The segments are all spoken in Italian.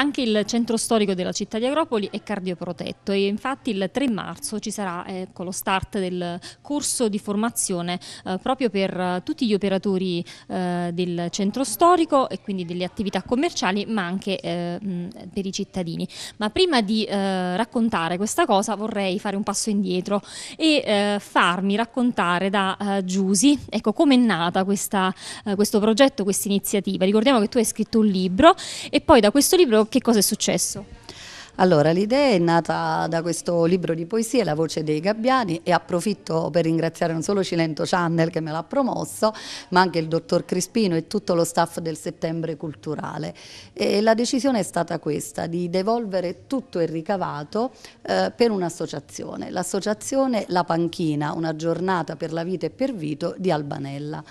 Anche il centro storico della città di Agropoli è cardioprotetto e infatti il 3 marzo ci sarà eh, ecco, lo start del corso di formazione eh, proprio per eh, tutti gli operatori eh, del centro storico e quindi delle attività commerciali ma anche eh, per i cittadini. Ma prima di eh, raccontare questa cosa vorrei fare un passo indietro e farmi raccontare da Giusi ecco, come è nata questa, questo progetto, questa iniziativa. Ricordiamo che tu hai scritto un libro e poi da questo libro che cosa è successo? Allora, l'idea è nata da questo libro di poesie, La voce dei gabbiani, e approfitto per ringraziare non solo Cilento Channel che me l'ha promosso, ma anche il dottor Crispino e tutto lo staff del Settembre Culturale. E la decisione è stata questa, di devolvere tutto il ricavato eh, per un'associazione, l'associazione La Panchina, una giornata per la vita e per Vito di Albanella.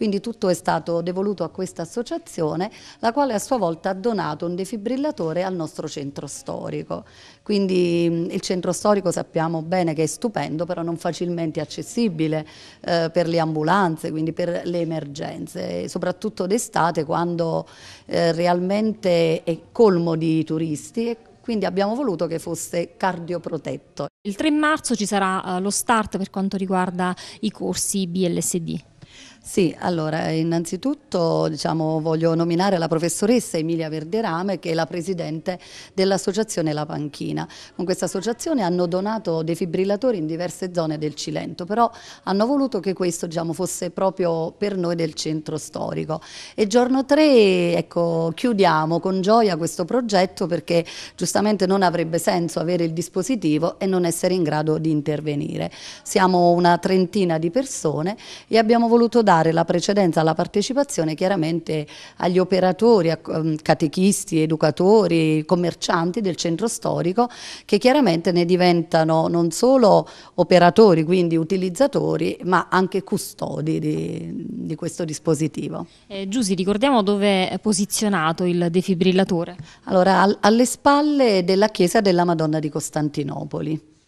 Quindi tutto è stato devoluto a questa associazione, la quale a sua volta ha donato un defibrillatore al nostro centro storico. Quindi il centro storico sappiamo bene che è stupendo, però non facilmente accessibile eh, per le ambulanze, quindi per le emergenze, soprattutto d'estate quando eh, realmente è colmo di turisti e quindi abbiamo voluto che fosse cardioprotetto. Il 3 marzo ci sarà eh, lo start per quanto riguarda i corsi BLSD. Sì, allora innanzitutto diciamo, voglio nominare la professoressa Emilia Verderame che è la presidente dell'associazione La Panchina. Con questa associazione hanno donato defibrillatori in diverse zone del Cilento, però hanno voluto che questo diciamo, fosse proprio per noi del centro storico. E giorno 3 ecco, chiudiamo con gioia questo progetto perché giustamente non avrebbe senso avere il dispositivo e non essere in grado di intervenire. Siamo una trentina di persone e abbiamo voluto dare dare la precedenza alla partecipazione chiaramente agli operatori, a ehm, catechisti, educatori, commercianti del centro storico che chiaramente ne diventano non solo operatori, quindi utilizzatori, ma anche custodi di, di questo dispositivo. Eh, Giussi, ricordiamo dove è posizionato il defibrillatore? Allora, al, alle spalle della chiesa della Madonna di Costantinopoli.